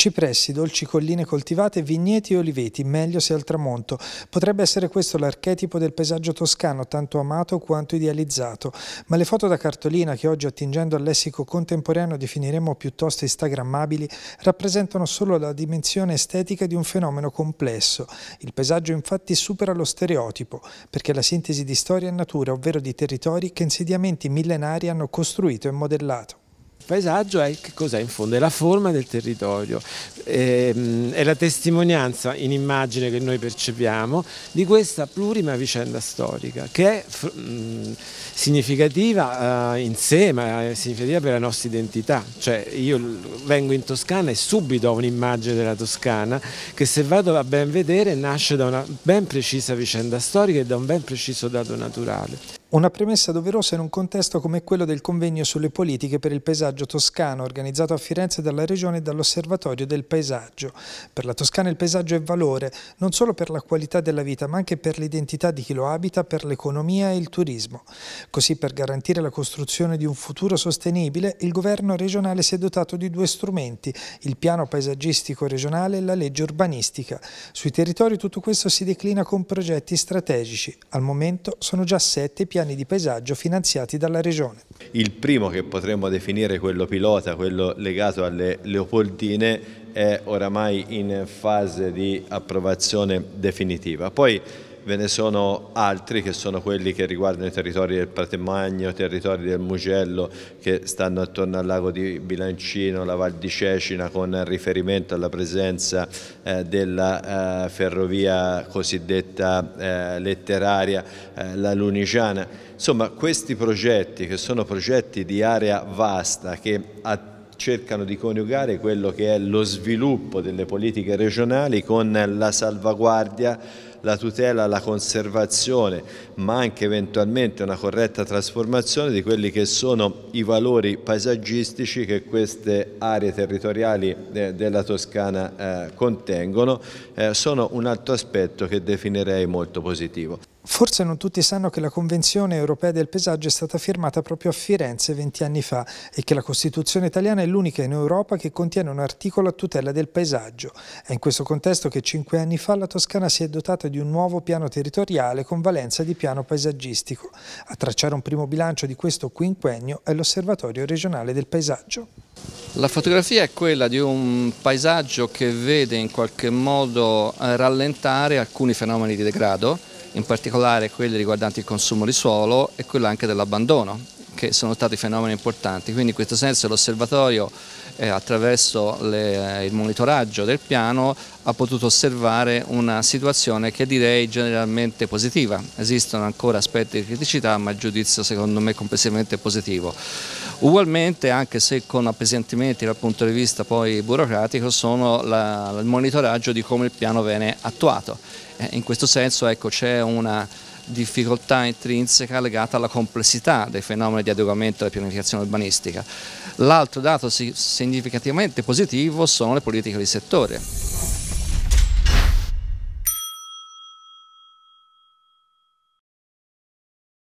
Cipressi, dolci colline coltivate, vigneti e oliveti, meglio se al tramonto. Potrebbe essere questo l'archetipo del paesaggio toscano, tanto amato quanto idealizzato. Ma le foto da cartolina che oggi attingendo al lessico contemporaneo definiremo piuttosto instagrammabili, rappresentano solo la dimensione estetica di un fenomeno complesso. Il paesaggio infatti supera lo stereotipo, perché è la sintesi di storia e natura, ovvero di territori che insediamenti millenari hanno costruito e modellato paesaggio è che cos'è in fondo? È la forma del territorio, ehm, è la testimonianza in immagine che noi percepiamo di questa plurima vicenda storica che è mm, significativa eh, in sé, ma è significativa per la nostra identità. Cioè io vengo in Toscana e subito ho un'immagine della Toscana che se vado a ben vedere nasce da una ben precisa vicenda storica e da un ben preciso dato naturale. Una premessa doverosa in un contesto come quello del convegno sulle politiche per il paesaggio toscano, organizzato a Firenze dalla Regione e dall'Osservatorio del Paesaggio. Per la Toscana il paesaggio è valore, non solo per la qualità della vita, ma anche per l'identità di chi lo abita, per l'economia e il turismo. Così, per garantire la costruzione di un futuro sostenibile, il governo regionale si è dotato di due strumenti, il piano paesaggistico regionale e la legge urbanistica. Sui territori tutto questo si declina con progetti strategici. Al momento sono già sette piani piani di paesaggio finanziati dalla Regione. Il primo che potremmo definire quello pilota, quello legato alle Leopoldine, è oramai in fase di approvazione definitiva. Poi ve ne sono altri che sono quelli che riguardano i territori del Pratemagno, i territori del Mugello che stanno attorno al lago di Bilancino, la Val di Cecina con riferimento alla presenza eh, della eh, ferrovia cosiddetta eh, letteraria, eh, la Lunigiana. Insomma questi progetti che sono progetti di area vasta che attendono cercano di coniugare quello che è lo sviluppo delle politiche regionali con la salvaguardia la tutela, la conservazione, ma anche eventualmente una corretta trasformazione di quelli che sono i valori paesaggistici che queste aree territoriali eh, della Toscana eh, contengono, eh, sono un altro aspetto che definirei molto positivo. Forse non tutti sanno che la Convenzione europea del paesaggio è stata firmata proprio a Firenze 20 anni fa e che la Costituzione italiana è l'unica in Europa che contiene un articolo a tutela del paesaggio. È in questo contesto che cinque anni fa la Toscana si è dotata di un nuovo piano territoriale con valenza di piano paesaggistico. A tracciare un primo bilancio di questo quinquennio è l'Osservatorio regionale del paesaggio. La fotografia è quella di un paesaggio che vede in qualche modo eh, rallentare alcuni fenomeni di degrado, in particolare quelli riguardanti il consumo di suolo e quello anche dell'abbandono che sono stati fenomeni importanti, quindi in questo senso l'osservatorio eh, attraverso le, eh, il monitoraggio del piano ha potuto osservare una situazione che direi generalmente positiva, esistono ancora aspetti di criticità ma il giudizio secondo me è complessivamente positivo. Ugualmente anche se con appesantimenti dal punto di vista poi burocratico sono la, il monitoraggio di come il piano viene attuato, eh, in questo senso ecco, c'è una difficoltà intrinseca legata alla complessità dei fenomeni di adeguamento alla pianificazione urbanistica. L'altro dato significativamente positivo sono le politiche di settore.